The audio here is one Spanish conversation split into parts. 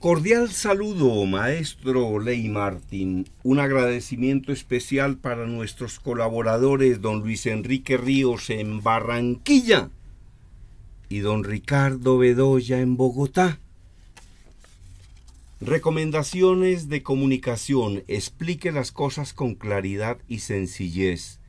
Cordial saludo, maestro Ley Martín. Un agradecimiento especial para nuestros colaboradores, don Luis Enrique Ríos en Barranquilla y don Ricardo Bedoya en Bogotá. Recomendaciones de comunicación. Explique las cosas con claridad y sencillez.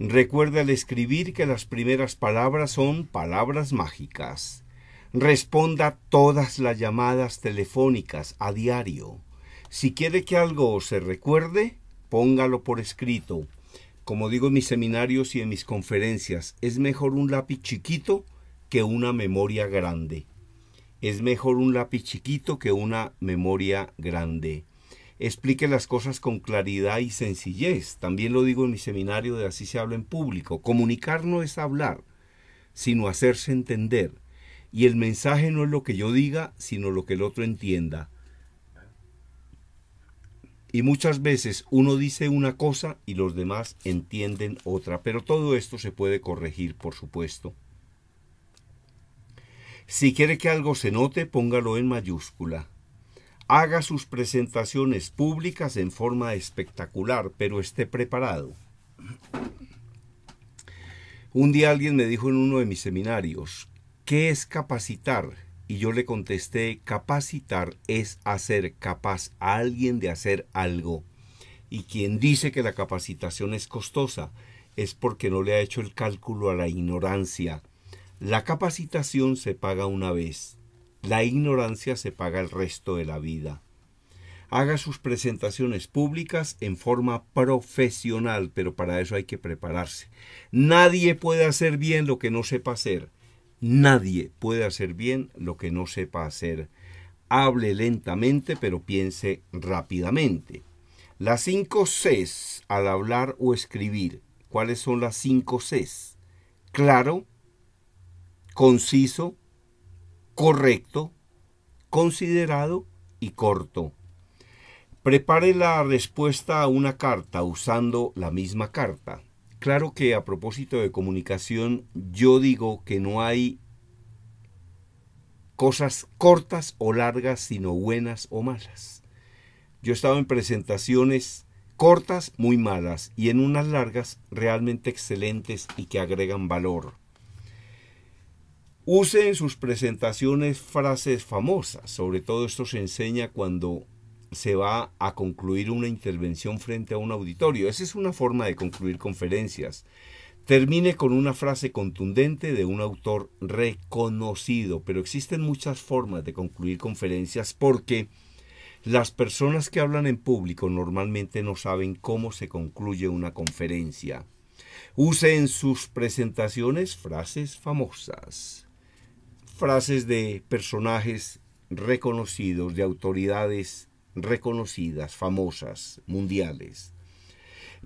Recuerde al escribir que las primeras palabras son palabras mágicas. Responda todas las llamadas telefónicas a diario. Si quiere que algo se recuerde, póngalo por escrito. Como digo en mis seminarios y en mis conferencias, es mejor un lápiz chiquito que una memoria grande. Es mejor un lápiz chiquito que una memoria grande. Explique las cosas con claridad y sencillez. También lo digo en mi seminario de Así se habla en público. Comunicar no es hablar, sino hacerse entender. Y el mensaje no es lo que yo diga, sino lo que el otro entienda. Y muchas veces uno dice una cosa y los demás entienden otra, pero todo esto se puede corregir, por supuesto. Si quiere que algo se note, póngalo en mayúscula. Haga sus presentaciones públicas en forma espectacular, pero esté preparado. Un día alguien me dijo en uno de mis seminarios, ¿qué es capacitar? Y yo le contesté, capacitar es hacer capaz a alguien de hacer algo. Y quien dice que la capacitación es costosa es porque no le ha hecho el cálculo a la ignorancia. La capacitación se paga una vez, la ignorancia se paga el resto de la vida. Haga sus presentaciones públicas en forma profesional, pero para eso hay que prepararse. Nadie puede hacer bien lo que no sepa hacer. Nadie puede hacer bien lo que no sepa hacer. Hable lentamente, pero piense rápidamente. Las cinco Cs al hablar o escribir. ¿Cuáles son las cinco Cs? Claro, conciso, correcto, considerado y corto. Prepare la respuesta a una carta usando la misma carta. Claro que a propósito de comunicación, yo digo que no hay cosas cortas o largas, sino buenas o malas. Yo he estado en presentaciones cortas, muy malas, y en unas largas, realmente excelentes y que agregan valor. Use en sus presentaciones frases famosas, sobre todo esto se enseña cuando se va a concluir una intervención frente a un auditorio. Esa es una forma de concluir conferencias. Termine con una frase contundente de un autor reconocido, pero existen muchas formas de concluir conferencias porque las personas que hablan en público normalmente no saben cómo se concluye una conferencia. Use en sus presentaciones frases famosas, frases de personajes reconocidos, de autoridades reconocidas, famosas, mundiales.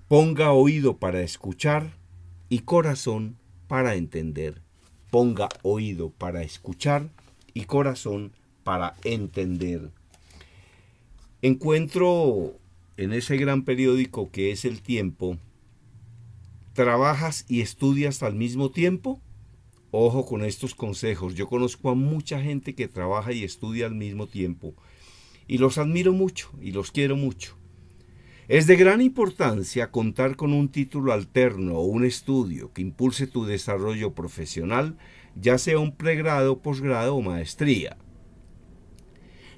Ponga oído para escuchar y corazón para entender. Ponga oído para escuchar y corazón para entender. Encuentro en ese gran periódico que es El Tiempo, ¿trabajas y estudias al mismo tiempo? Ojo con estos consejos. Yo conozco a mucha gente que trabaja y estudia al mismo tiempo y los admiro mucho y los quiero mucho. Es de gran importancia contar con un título alterno o un estudio que impulse tu desarrollo profesional, ya sea un pregrado, posgrado o maestría.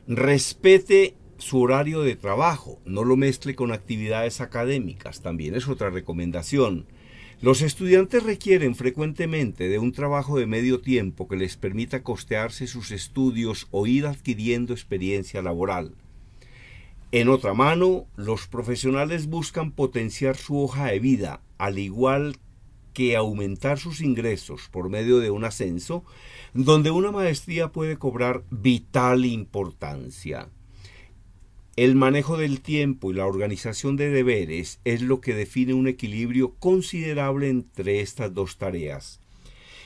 Respete su horario de trabajo, no lo mezcle con actividades académicas, también es otra recomendación. Los estudiantes requieren frecuentemente de un trabajo de medio tiempo que les permita costearse sus estudios o ir adquiriendo experiencia laboral. En otra mano, los profesionales buscan potenciar su hoja de vida, al igual que aumentar sus ingresos por medio de un ascenso, donde una maestría puede cobrar vital importancia. El manejo del tiempo y la organización de deberes es lo que define un equilibrio considerable entre estas dos tareas.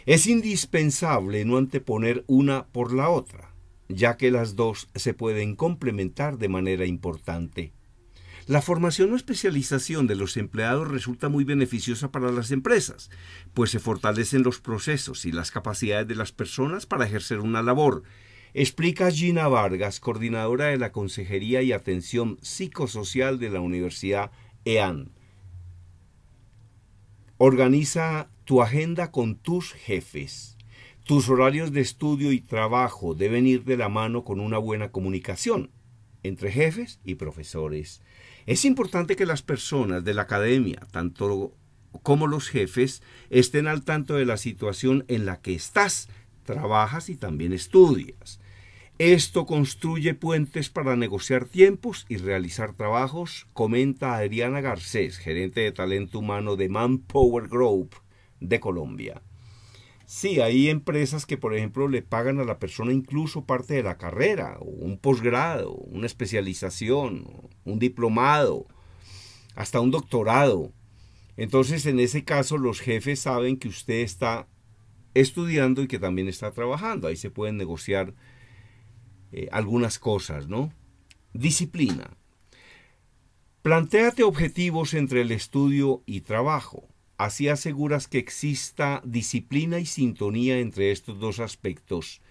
Es indispensable no anteponer una por la otra, ya que las dos se pueden complementar de manera importante. La formación o especialización de los empleados resulta muy beneficiosa para las empresas, pues se fortalecen los procesos y las capacidades de las personas para ejercer una labor, Explica Gina Vargas, coordinadora de la Consejería y Atención Psicosocial de la Universidad EAN. Organiza tu agenda con tus jefes. Tus horarios de estudio y trabajo deben ir de la mano con una buena comunicación entre jefes y profesores. Es importante que las personas de la academia, tanto como los jefes, estén al tanto de la situación en la que estás, trabajas y también estudias. Esto construye puentes para negociar tiempos y realizar trabajos, comenta Adriana Garcés, gerente de talento humano de Manpower Group de Colombia. Sí, hay empresas que, por ejemplo, le pagan a la persona incluso parte de la carrera, o un posgrado, una especialización, un diplomado, hasta un doctorado. Entonces, en ese caso, los jefes saben que usted está estudiando y que también está trabajando. Ahí se pueden negociar eh, algunas cosas, ¿no? Disciplina. Plantéate objetivos entre el estudio y trabajo. Así aseguras que exista disciplina y sintonía entre estos dos aspectos.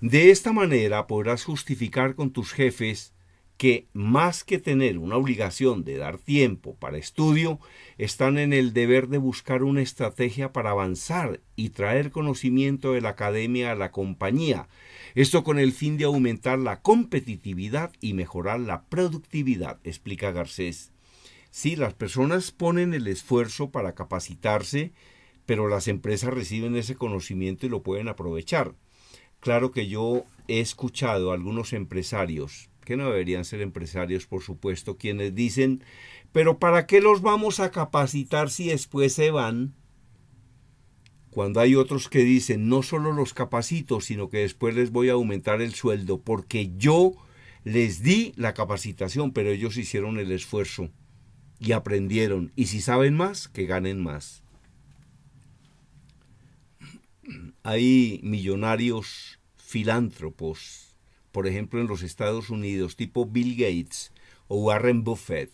De esta manera podrás justificar con tus jefes que más que tener una obligación de dar tiempo para estudio, están en el deber de buscar una estrategia para avanzar y traer conocimiento de la academia a la compañía, esto con el fin de aumentar la competitividad y mejorar la productividad, explica Garcés. Sí, las personas ponen el esfuerzo para capacitarse, pero las empresas reciben ese conocimiento y lo pueden aprovechar. Claro que yo he escuchado a algunos empresarios que no deberían ser empresarios, por supuesto, quienes dicen, pero ¿para qué los vamos a capacitar si después se van? Cuando hay otros que dicen, no solo los capacito, sino que después les voy a aumentar el sueldo, porque yo les di la capacitación, pero ellos hicieron el esfuerzo y aprendieron. Y si saben más, que ganen más. Hay millonarios filántropos por ejemplo, en los Estados Unidos, tipo Bill Gates o Warren Buffett,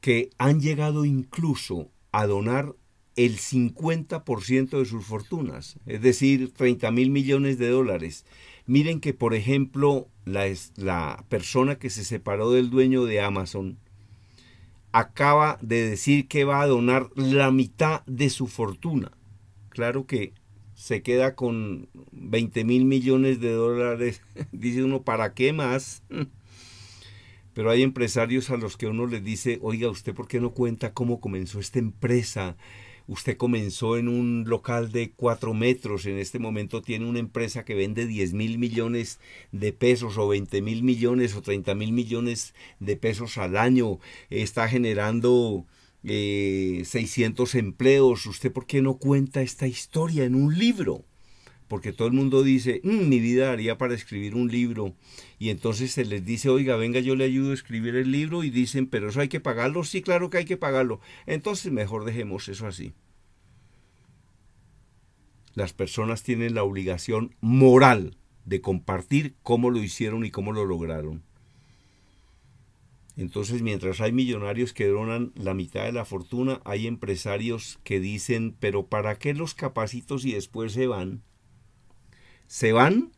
que han llegado incluso a donar el 50% de sus fortunas, es decir, 30 mil millones de dólares. Miren que, por ejemplo, la, la, persona que se separó del dueño de Amazon acaba de decir que va a donar la mitad de su fortuna. Claro que se queda con 20 mil millones de dólares. dice uno, ¿para qué más? Pero hay empresarios a los que uno les dice, oiga, ¿usted por qué no cuenta cómo comenzó esta empresa? Usted comenzó en un local de cuatro metros, en este momento tiene una empresa que vende 10 mil millones de pesos o 20 mil millones o 30 mil millones de pesos al año, está generando 600 eh, empleos. ¿Usted por qué no cuenta esta historia en un libro? Porque todo el mundo dice, mm, mi vida haría para escribir un libro. Y entonces se les dice, oiga, venga, yo le ayudo a escribir el libro. Y dicen, pero eso hay que pagarlo. Sí, claro que hay que pagarlo. Entonces mejor dejemos eso así. Las personas tienen la obligación moral de compartir cómo lo hicieron y cómo lo lograron. Entonces, mientras hay millonarios que donan la mitad de la fortuna, hay empresarios que dicen, pero ¿para qué los capacitos y después se van? Se van,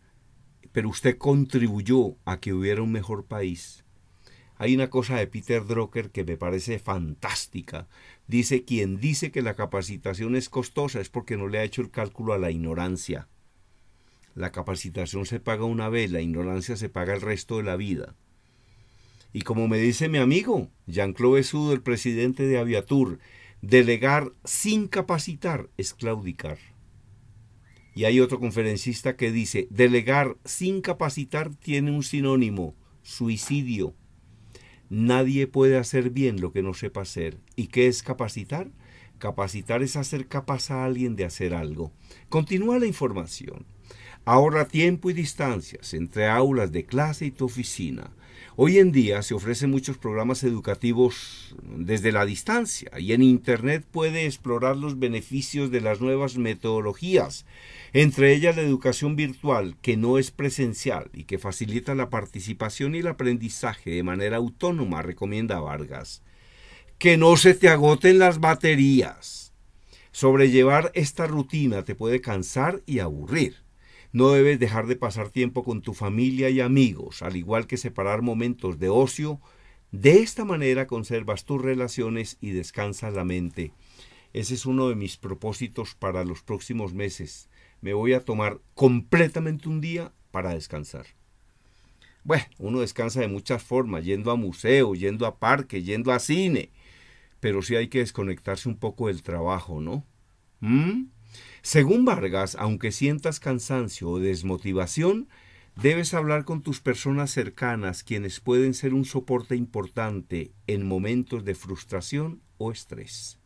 pero usted contribuyó a que hubiera un mejor país. Hay una cosa de Peter Drucker que me parece fantástica. Dice, quien dice que la capacitación es costosa es porque no le ha hecho el cálculo a la ignorancia. La capacitación se paga una vez, la ignorancia se paga el resto de la vida. Y como me dice mi amigo Jean-Claude Sudo, el presidente de Aviatur, delegar sin capacitar es claudicar. Y hay otro conferencista que dice, delegar sin capacitar tiene un sinónimo, suicidio. Nadie puede hacer bien lo que no sepa hacer. ¿Y qué es capacitar? Capacitar es hacer capaz a alguien de hacer algo. Continúa la información. Ahorra tiempo y distancias entre aulas de clase y tu oficina. Hoy en día se ofrecen muchos programas educativos desde la distancia y en Internet puede explorar los beneficios de las nuevas metodologías, entre ellas la educación virtual que no es presencial y que facilita la participación y el aprendizaje de manera autónoma, recomienda Vargas. Que no se te agoten las baterías. Sobrellevar esta rutina te puede cansar y aburrir. No debes dejar de pasar tiempo con tu familia y amigos, al igual que separar momentos de ocio. De esta manera conservas tus relaciones y descansas la mente. Ese es uno de mis propósitos para los próximos meses. Me voy a tomar completamente un día para descansar. Bueno, uno descansa de muchas formas, yendo a museo, yendo a parque, yendo a cine. Pero sí hay que desconectarse un poco del trabajo, ¿no? ¿Mm? Según Vargas, aunque sientas cansancio o desmotivación, debes hablar con tus personas cercanas, quienes pueden ser un soporte importante en momentos de frustración o estrés.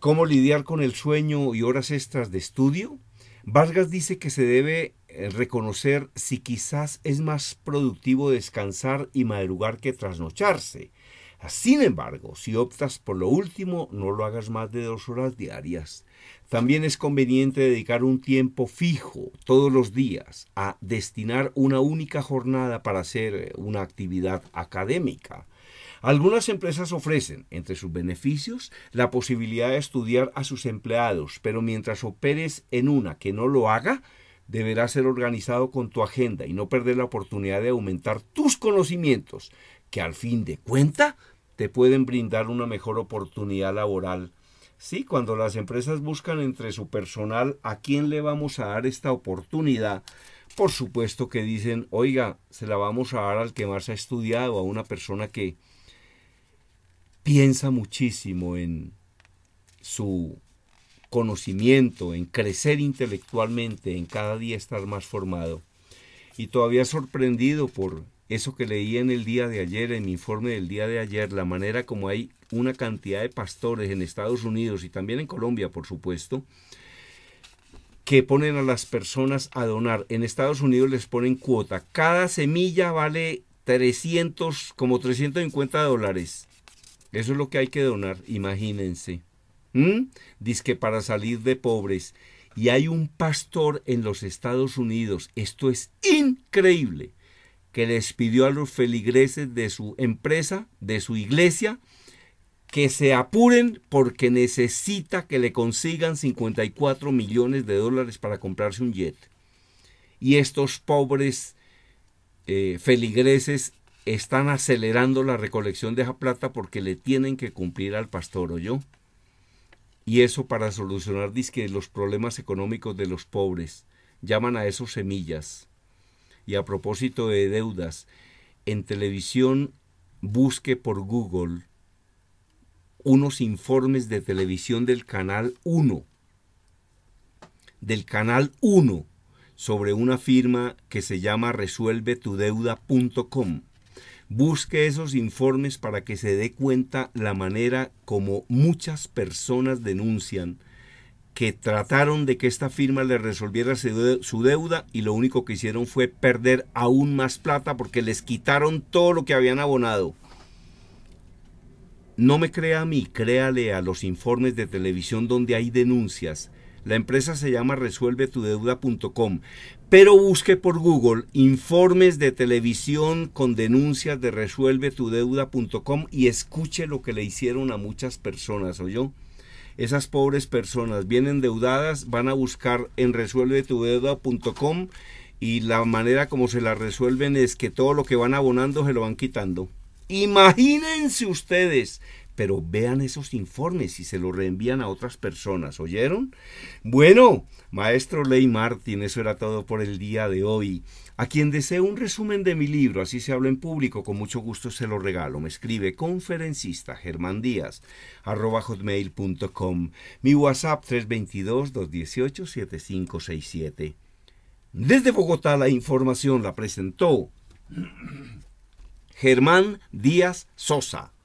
¿Cómo lidiar con el sueño y horas extras de estudio? Vargas dice que se debe eh, reconocer si quizás es más productivo descansar y madrugar que trasnocharse. Ah, sin embargo, si optas por lo último, no lo hagas más de dos horas diarias. También es conveniente dedicar un tiempo fijo todos los días a destinar una única jornada para hacer eh, una actividad académica. Algunas empresas ofrecen, entre sus beneficios, la posibilidad de estudiar a sus empleados, pero mientras operes en una que no lo haga, deberá ser organizado con tu agenda y no perder la oportunidad de aumentar tus conocimientos que al fin de cuenta te pueden brindar una mejor oportunidad laboral. Sí, cuando las empresas buscan entre su personal a quién le vamos a dar esta oportunidad, por supuesto que dicen, oiga, se la vamos a dar al que más ha estudiado, a una persona que piensa muchísimo en su conocimiento, en crecer intelectualmente, en cada día estar más formado. Y todavía sorprendido por eso que leí en el día de ayer, en mi informe del día de ayer, la manera como hay una cantidad de pastores en Estados Unidos y también en Colombia, por supuesto, que ponen a las personas a donar. En Estados Unidos les ponen cuota. Cada semilla vale 300, como 350 dólares. Eso es lo que hay que donar, imagínense. ¿Mm? Dice que para salir de pobres. Y hay un pastor en los Estados Unidos. Esto es increíble que les pidió a los feligreses de su empresa, de su iglesia, que se apuren porque necesita que le consigan 54 millones de dólares para comprarse un jet. Y estos pobres eh, feligreses están acelerando la recolección de esa plata porque le tienen que cumplir al pastor o yo. Y eso para solucionar que los problemas económicos de los pobres. Llaman a eso semillas. Y a propósito de deudas, en televisión busque por Google unos informes de televisión del Canal 1, del Canal 1, sobre una firma que se llama resuelvetudeuda.com. Busque esos informes para que se dé cuenta la manera como muchas personas denuncian que trataron de que esta firma le resolviera su deuda y lo único que hicieron fue perder aún más plata porque les quitaron todo lo que habían abonado. No me crea a mí, créale a los informes de televisión donde hay denuncias. La empresa se llama resuelvetudeuda.com, pero busque por Google informes de televisión con denuncias de resuelvetudeuda.com y escuche lo que le hicieron a muchas personas, ¿oyó? Esas pobres personas vienen endeudadas van a buscar en resuelvetudeuda.com y la manera como se la resuelven es que todo lo que van abonando se lo van quitando. Imagínense ustedes pero vean esos informes y se los reenvían a otras personas, ¿oyeron? Bueno, maestro Ley Martin, eso era todo por el día de hoy. A quien desee un resumen de mi libro, así se habla en público, con mucho gusto se lo regalo. Me escribe conferencista Germán Díaz, hotmail.com. Mi WhatsApp 322-218-7567. Desde Bogotá la información la presentó Germán Díaz Sosa.